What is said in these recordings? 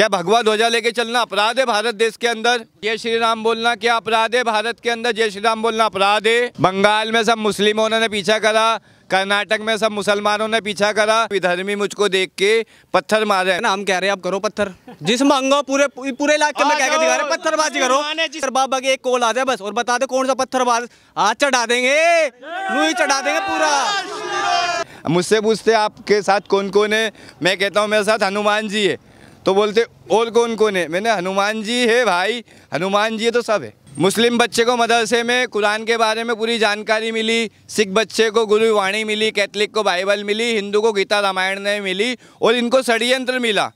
क्या भगवा ध्वजा लेके चलना अपराध है भारत देश के अंदर जय श्री राम बोलना क्या अपराध है भारत के अंदर जय श्री राम बोलना अपराध है बंगाल में सब मुस्लिमों ने पीछा करा कर्नाटक में सब मुसलमानों ने पीछा करा विधर्मी मुझको देख के पत्थर मारे ना हम कह रहे हैं आप करो पत्थर जिस मांगो पूरे पूरे इलाके में कह के दिखा रहे पत्थरबाजी करो बाबा के एक कोल आ जाए बस और बता दो कौन सा पत्थरबाज आज चढ़ा देंगे लुई चढ़ा देंगे पूरा मुझसे पूछते आपके साथ कौन कौन है मैं कहता हूँ मेरे साथ हनुमान जी है तो बोलते और कौन कौन है मैंने हनुमान जी है भाई हनुमान जी है तो सब है मुस्लिम बच्चे को मदरसे में कुरान के बारे में पूरी जानकारी मिली सिख बच्चे को गुरुवाणी मिली कैथलिक को बाइबल मिली हिंदू को गीता रामायण ने मिली और इनको षडयंत्र मिला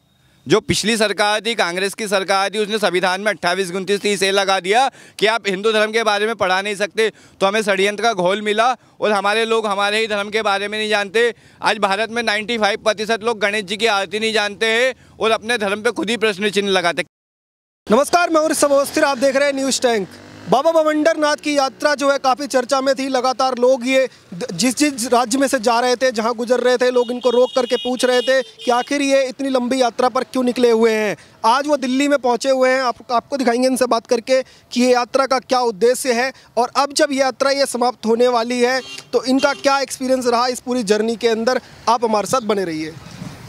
जो पिछली सरकार थी कांग्रेस की सरकार थी उसने संविधान में अट्ठाईस उनतीस तीस ए लगा दिया कि आप हिंदू धर्म के बारे में पढ़ा नहीं सकते तो हमें षडयंत्र का घोल मिला और हमारे लोग हमारे ही धर्म के बारे में नहीं जानते आज भारत में 95 प्रतिशत लोग गणेश जी की आरती नहीं जानते हैं और अपने धर्म पर खुद ही प्रश्न चिन्ह लगाते नमस्कार मैं और सब आप देख रहे हैं न्यूज़ टैंक बाबा भवंडर नाथ की यात्रा जो है काफ़ी चर्चा में थी लगातार लोग ये जिस जिस राज्य में से जा रहे थे जहाँ गुजर रहे थे लोग इनको रोक करके पूछ रहे थे कि आखिर ये इतनी लंबी यात्रा पर क्यों निकले हुए हैं आज वो दिल्ली में पहुँचे हुए हैं आप, आपको दिखाएंगे इनसे बात करके कि ये यात्रा का क्या उद्देश्य है और अब जब ये यात्रा ये समाप्त होने वाली है तो इनका क्या एक्सपीरियंस रहा इस पूरी जर्नी के अंदर आप हमारे साथ बने रहिए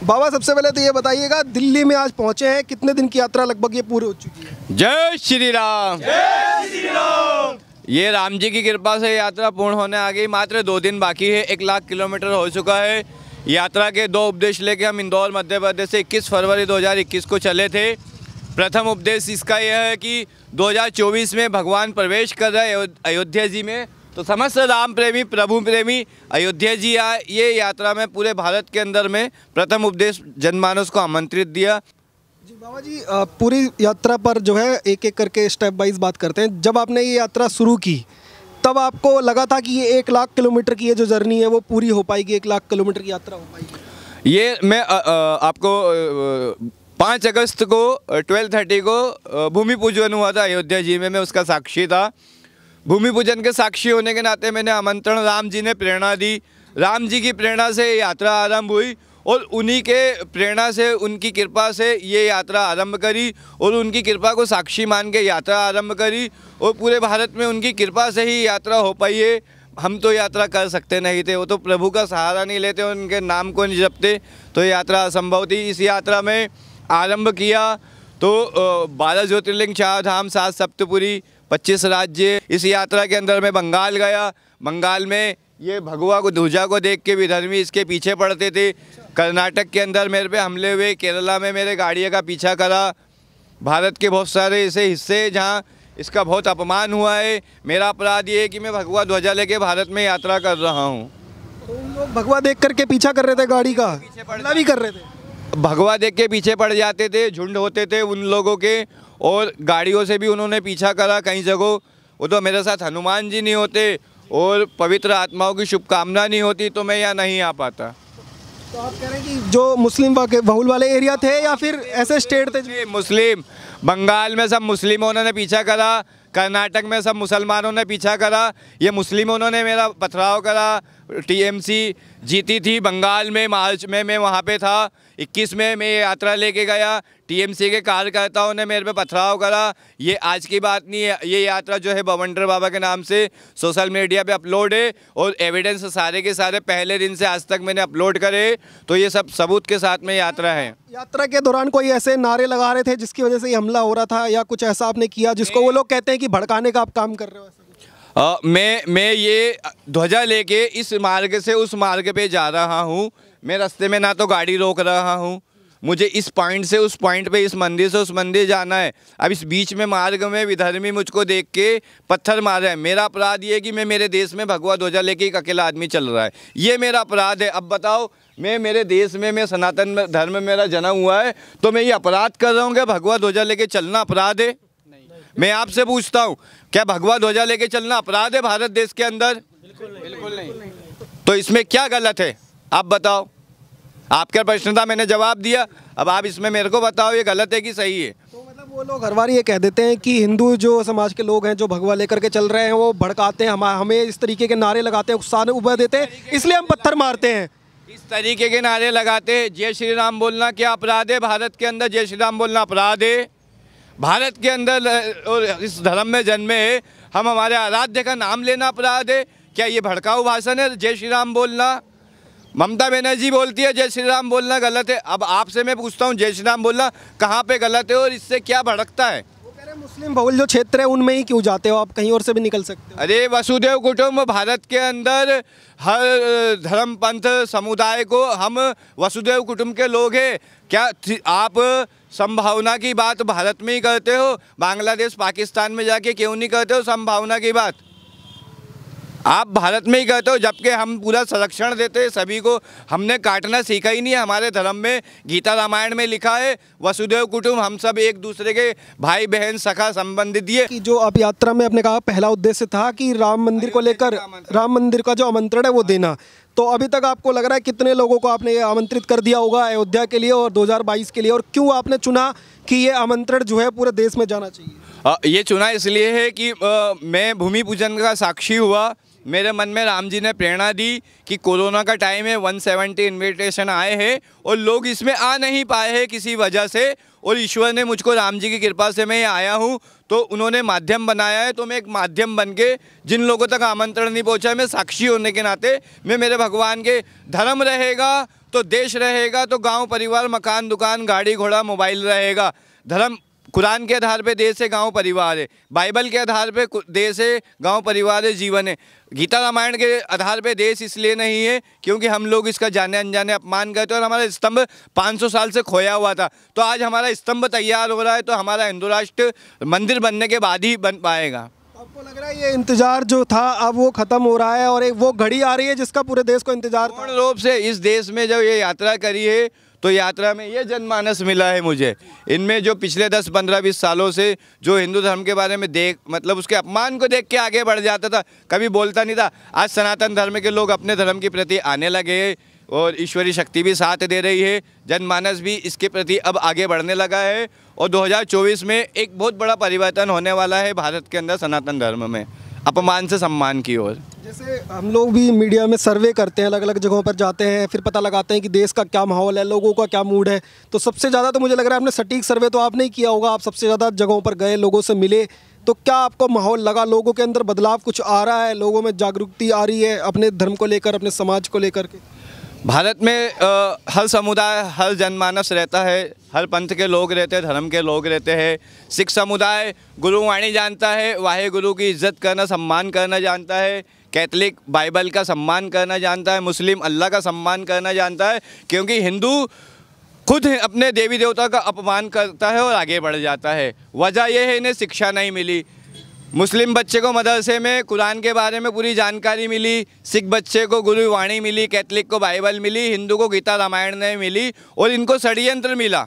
बाबा सबसे पहले तो ये बताइएगा दिल्ली में आज पहुंचे हैं कितने दिन की यात्रा लगभग ये पूरी हो चुकी है जय श्री राम जय श्री राम ये राम जी की कृपा से यात्रा पूर्ण होने आ गई मात्र दो दिन बाकी है एक लाख किलोमीटर हो चुका है यात्रा के दो उपदेश लेके हम इंदौर मध्य प्रदेश से 21 फरवरी 2021 को चले थे प्रथम उपदेश इसका यह है कि 2024 में भगवान प्रवेश कर रहे अयोध्या जी में तो समस्त राम प्रेमी प्रभु प्रेमी अयोध्या जी आए ये यात्रा में पूरे भारत के अंदर में प्रथम उपदेश जनमानस को आमंत्रित दिया जी बाबा जी पूरी यात्रा पर जो है एक एक करके स्टेप वाइज बात करते हैं जब आपने ये यात्रा शुरू की तब आपको लगा था कि ये एक लाख किलोमीटर की ये जो जर्नी है वो पूरी हो पाएगी एक लाख किलोमीटर की यात्रा हो पाएगी ये मैं आ, आ, आपको पाँच अगस्त को ट्वेल्व थर्टी को भूमि पूजन हुआ था अयोध्या जी में मैं उसका साक्षी था भूमि पूजन के साक्षी होने के नाते मैंने आमंत्रण राम जी ने प्रेरणा दी राम जी की प्रेरणा से यात्रा आरंभ हुई और उन्हीं के प्रेरणा से उनकी कृपा से ये यात्रा आरंभ करी और उनकी कृपा को साक्षी मान के यात्रा आरंभ करी और पूरे भारत में उनकी कृपा से ही यात्रा हो पाई है हम तो यात्रा कर सकते नहीं थे वो तो प्रभु का सहारा नहीं लेते उनके नाम को नहीं जपते तो यात्रा असंभव थी इस यात्रा में आरंभ किया तो बारह ज्योतिर्लिंग चार धाम सात सप्तपुरी पच्चीस राज्य इस यात्रा के अंदर मैं बंगाल गया बंगाल में ये भगवा को ध्वजा को देख के विधर्मी इसके पीछे पड़ते थे कर्नाटक के अंदर मेरे पे हमले हुए केरला में मेरे गाड़ियों का पीछा करा भारत के बहुत सारे ऐसे हिस्से जहाँ इसका बहुत अपमान हुआ है मेरा अपराध ये है कि मैं भगवा ध्वजा लेके भारत में यात्रा कर रहा हूँ तो लोग भगवा देख करके पीछा कर रहे थे गाड़ी का पीछे पड़ना भी कर रहे थे भगवा देख के पीछे पड़ जाते थे झुंड होते थे उन लोगों के और गाड़ियों से भी उन्होंने पीछा करा कई जगहों वो तो मेरे साथ हनुमान जी नहीं होते और पवित्र आत्माओं की शुभकामना नहीं होती तो मैं यहाँ नहीं आ पाता तो आप कह रहे हैं कि जो मुस्लिम बहुल वाले एरिया थे या फिर ऐसे स्टेट थे मुस्लिम बंगाल में सब मुस्लिमों ने पीछा करा कर्नाटक में सब मुसलमानों ने पीछा करा ये मुस्लिमों ने मेरा पथराव करा टीएमसी जीती थी बंगाल में मार्च में मैं वहाँ पे था 21 में मैं ये यात्रा लेके गया टीएमसी के कार्यकर्ताओं ने मेरे पे पथराव करा ये आज की बात नहीं है ये यात्रा जो है बवंडर बाबा के नाम से सोशल मीडिया पे अपलोड है और एविडेंस सारे के सारे पहले दिन से आज तक मैंने अपलोड करे तो ये सब सबूत के साथ में यात्रा है यात्रा के दौरान कोई ऐसे नारे लगा रहे थे जिसकी वजह से ये हमला हो रहा था या कुछ ऐसा आपने किया जिसको वो लोग कहते हैं कि भड़काने का आप काम कर रहे हो आ, मैं मैं ये ध्वजा लेके इस मार्ग से उस मार्ग पे जा रहा हूँ मैं रास्ते में ना तो गाड़ी रोक रहा हूँ मुझे इस पॉइंट से उस पॉइंट पे इस मंदिर से उस मंदिर जाना है अब इस बीच में मार्ग में विधर्मी मुझको देख के पत्थर मार रहे है मेरा अपराध ये है कि मैं मेरे देश में भगवा ध्वजा लेके एक अकेला आदमी चल रहा है ये मेरा अपराध है अब बताओ मैं मेरे देश में मैं सनातन धर्म मेरा जन्म हुआ है तो मैं ये अपराध कर रहा हूँ क्या भगवा ध्वजा लेके चलना अपराध है मैं आपसे पूछता हूँ क्या भगवा ध्वजा लेके चलना अपराध है भारत देश के अंदर बिल्कुल नहीं तो इसमें क्या गलत है आप बताओ आपका प्रश्न था मैंने जवाब दिया अब आप इसमें मेरे को बताओ ये गलत है कि सही है तो मतलब वो लोग हर बार ये कह देते हैं कि हिंदू जो समाज के लोग हैं जो भगवा लेकर के चल रहे हैं वो भड़काते हैं हम हमें इस तरीके के नारे लगाते हैं उत्साह उभर देते हैं इसलिए हम पत्थर मारते हैं इस तरीके के नारे लगाते हैं जय श्री राम बोलना क्या अपराध है भारत के अंदर जय श्री राम बोलना अपराध है भारत के अंदर और इस धर्म में जन्मे हम हमारे आराध्य का नाम लेना अपराध है क्या ये भड़काऊ भाषण है जय श्री राम बोलना ममता बनर्जी बोलती है जय श्री राम बोलना गलत है अब आपसे मैं पूछता हूँ जय श्री राम बोलना कहाँ पे गलत है और इससे क्या भड़कता है मुस्लिम बहुल जो क्षेत्र है उनमें ही क्यों जाते हो आप कहीं और से भी निकल सकते हो अरे वसुदेव कुटुम्ब भारत के अंदर हर धर्म पंथ समुदाय को हम वसुदेव कुटुम्ब के लोग हैं क्या आप संभावना की बात भारत में ही करते हो बांग्लादेश पाकिस्तान में जाके क्यों नहीं करते हो संभावना की बात आप भारत में ही कहते हो जबकि हम पूरा संरक्षण देते हैं सभी को हमने काटना सीखा ही नहीं है हमारे धर्म में गीता रामायण में लिखा है वसुदेव कुटुम्ब हम सब एक दूसरे के भाई बहन सखा संबंधित ये कि जो आप यात्रा में आपने कहा पहला उद्देश्य था कि राम मंदिर को लेकर राम मंदिर का जो आमंत्रण है वो हाँ। देना तो अभी तक आपको लग रहा है कितने लोगों को आपने आमंत्रित कर दिया होगा अयोध्या के लिए और 2022 के लिए और क्यों आपने चुना कि ये आमंत्रण जो है पूरे देश में जाना चाहिए आ, ये चुना इसलिए है कि आ, मैं भूमि पूजन का साक्षी हुआ मेरे मन में राम जी ने प्रेरणा दी कि कोरोना का टाइम है 170 इनविटेशन आए हैं और लोग इसमें आ नहीं पाए हैं किसी वजह से और ईश्वर ने मुझको राम जी की कृपा से मैं आया हूँ तो उन्होंने माध्यम बनाया है तो मैं एक माध्यम बन के जिन लोगों तक आमंत्रण नहीं पहुँचा मैं साक्षी होने के नाते मैं मेरे भगवान के धर्म रहेगा तो देश रहेगा तो गाँव परिवार मकान दुकान गाड़ी घोड़ा मोबाइल रहेगा धर्म कुरान के आधार पे देश है गांव परिवार है बाइबल के आधार पे देश है गांव परिवार है जीवन है गीता रामायण के आधार पे देश इसलिए नहीं है क्योंकि हम लोग इसका जाने अनजाने अपमान करते हैं और हमारा स्तंभ 500 साल से खोया हुआ था तो आज हमारा स्तंभ तैयार हो रहा है तो हमारा हिंदू राष्ट्र मंदिर बनने के बाद ही बन पाएगा आपको लग रहा है ये इंतजार जो था अब वो खत्म हो रहा है और एक वो घड़ी आ रही है जिसका पूरे देश को इंतजार पूर्ण रूप से इस देश में जब ये यात्रा करी है तो यात्रा में ये जनमानस मिला है मुझे इनमें जो पिछले दस पंद्रह बीस सालों से जो हिंदू धर्म के बारे में देख मतलब उसके अपमान को देख के आगे बढ़ जाता था कभी बोलता नहीं था आज सनातन धर्म के लोग अपने धर्म के प्रति आने लगे और ईश्वरी शक्ति भी साथ दे रही है जनमानस भी इसके प्रति अब आगे बढ़ने लगा है और 2024 में एक बहुत बड़ा परिवर्तन होने वाला है भारत के अंदर सनातन धर्म में अपमान से सम्मान की ओर जैसे हम लोग भी मीडिया में सर्वे करते हैं अलग अलग जगहों पर जाते हैं फिर पता लगाते हैं कि देश का क्या माहौल है लोगों का क्या मूड है तो सबसे ज़्यादा तो मुझे लग रहा है आपने सटीक सर्वे तो आपने ही किया होगा आप सबसे ज़्यादा जगहों पर गए लोगों से मिले तो क्या आपको माहौल लगा लोगों के अंदर बदलाव कुछ आ रहा है लोगों में जागरूकता आ रही है अपने धर्म को लेकर अपने समाज को लेकर के भारत में आ, हर समुदाय हर जनमानस रहता है हर पंथ के लोग रहते हैं धर्म के लोग रहते हैं सिख समुदाय गुरुवाणी जानता है वाहे गुरु की इज्जत करना सम्मान करना जानता है कैथलिक बाइबल का सम्मान करना जानता है मुस्लिम अल्लाह का सम्मान करना जानता है क्योंकि हिंदू खुद अपने देवी देवता का अपमान करता है और आगे बढ़ जाता है वजह यह है इन्हें शिक्षा नहीं मिली मुस्लिम बच्चे को मदरसे में कुरान के बारे में पूरी जानकारी मिली सिख बच्चे को गुरुवाणी मिली कैथलिक को बाइबल मिली हिंदू को गीता रामायण ने मिली और इनको षडयंत्र मिला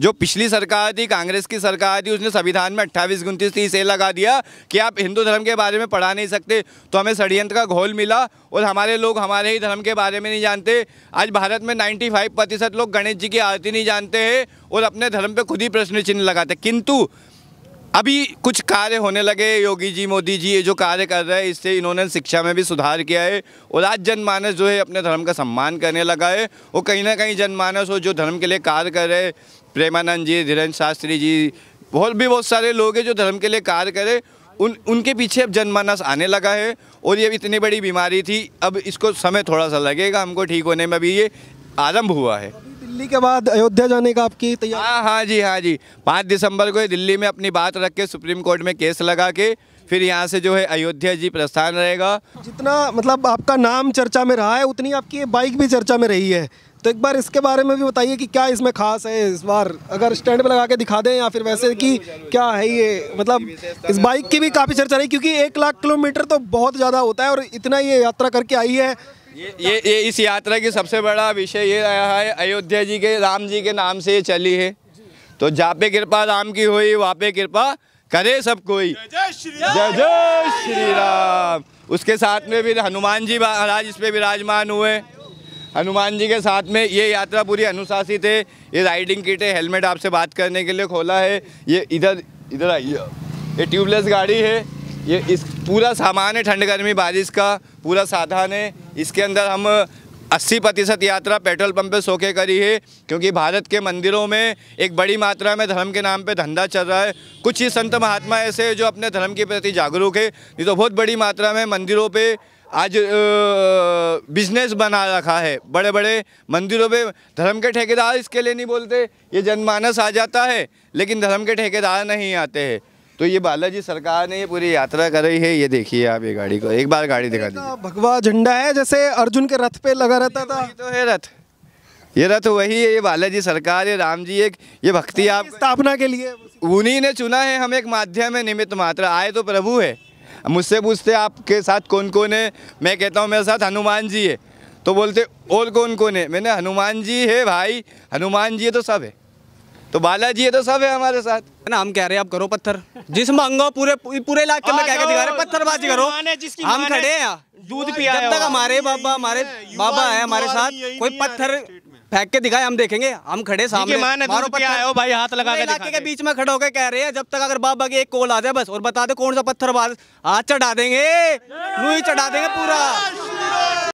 जो पिछली सरकार थी कांग्रेस की सरकार थी उसने संविधान में अट्ठाईस उनतीस तीस ए लगा दिया कि आप हिंदू धर्म के बारे में पढ़ा नहीं सकते तो हमें षडयंत्र का घोल मिला और हमारे लोग हमारे ही धर्म के बारे में नहीं जानते आज भारत में 95 प्रतिशत लोग गणेश जी की आरती नहीं जानते हैं और अपने धर्म पर खुद ही प्रश्न चिन्ह लगाते किंतु अभी कुछ कार्य होने लगे योगी जी मोदी जी ये जो कार्य कर रहे हैं इससे इन्होंने शिक्षा में भी सुधार किया है और आज जनमानस जो है अपने धर्म का सम्मान करने लगा है और कहीं ना कहीं जनमानस हो जो धर्म के लिए कार्य कर रहे प्रेमानंद जी धीरेन्द्र शास्त्री जी बहुत भी बहुत सारे लोग हैं जो धर्म के लिए कार्य करें उन उनके पीछे अब जनमानस आने लगा है और ये इतनी बड़ी बीमारी थी अब इसको समय थोड़ा सा लगेगा हमको ठीक होने में अभी ये आरंभ हुआ है दिल्ली के बाद अयोध्या जाने का आपकी तैयारी हाँ हाँ जी हाँ जी पाँच दिसंबर को दिल्ली में अपनी बात रख के सुप्रीम कोर्ट में केस लगा के फिर यहाँ से जो है अयोध्या जी प्रस्थान रहेगा जितना मतलब आपका नाम चर्चा में रहा है उतनी आपकी बाइक भी चर्चा में रही है तो एक बार इसके बारे में भी बताइए कि क्या इसमें खास है इस बार अगर स्टैंड पे लगा के दिखा दें या फिर वैसे कि क्या है ये मतलब इस बाइक की भी काफ़ी चर्चा रही क्योंकि एक लाख किलोमीटर तो बहुत ज़्यादा होता है और इतना ये यात्रा करके आई है ये ये ये इस यात्रा की सबसे बड़ा विषय ये रहा है अयोध्या जी के राम जी के नाम से ये चली है तो जहाँ पे कृपा राम की हुई वहाँ पे कृपा करे सब कोई जय जय श्री राम उसके साथ में फिर हनुमान जी महाराज इस पर विराजमान हुए हनुमान जी के साथ में ये यात्रा पूरी अनुशासित है ये राइडिंग किट है हेलमेट आपसे बात करने के लिए खोला है ये इधर इधर आइए ये ट्यूबलेस गाड़ी है ये इस पूरा सामान है ठंड गर्मी बारिश का पूरा साधन है इसके अंदर हम 80 प्रतिशत यात्रा पेट्रोल पंप पे सोखे करी है क्योंकि भारत के मंदिरों में एक बड़ी मात्रा में धर्म के नाम पे धंधा चल रहा है कुछ ही संत महात्मा ऐसे जो अपने धर्म के प्रति जागरूक है ये तो बहुत बड़ी मात्रा में मंदिरों पे आज बिजनेस बना रखा है बड़े बड़े मंदिरों पे धर्म के ठेकेदार इसके लिए नहीं बोलते ये जनमानस आ जाता है लेकिन धर्म के ठेकेदार नहीं आते हैं तो ये बालाजी सरकार ने ये पूरी यात्रा कर रही है ये देखिए आप ये गाड़ी को एक बार गाड़ी दिखा दी भगवा झंडा है जैसे अर्जुन के रथ पे लगा रहता तो था तो है रथ ये रथ वही है ये बालाजी सरकार ये राम जी एक ये भक्ति आप स्थापना के लिए उन्हीं ने चुना है हम एक माध्यम है निमित्त मात्र आए तो प्रभु है मुझसे पूछते आपके साथ कौन कौन है मैं कहता हूँ मेरे साथ हनुमान जी है तो बोलते और कौन कौन है मैंने हनुमान जी है भाई हनुमान जी है तो सब है तो बालाजी तो सब है हमारे साथ है ना हम कह रहे हैं आप करो पत्थर जिस मंगो पूरे पूरे इलाके में कह के दिखा रहे पत्थरबाजी करो हम खड़े हैं दूध पिया जब तक हमारे बाबा हमारे बाबा है हमारे साथ कोई पत्थर फेंक के दिखाए हम देखेंगे हम खड़े सामने मारो पत्थर हो भाई हाथ लगा के इलाके के बीच में खड़े होकर कह रहे हैं जब तक अगर बाबा की एक कोल आ जाए बस और बता दे कौन सा पत्थर बाज हाथ चढ़ा देंगे चढ़ा देंगे पूरा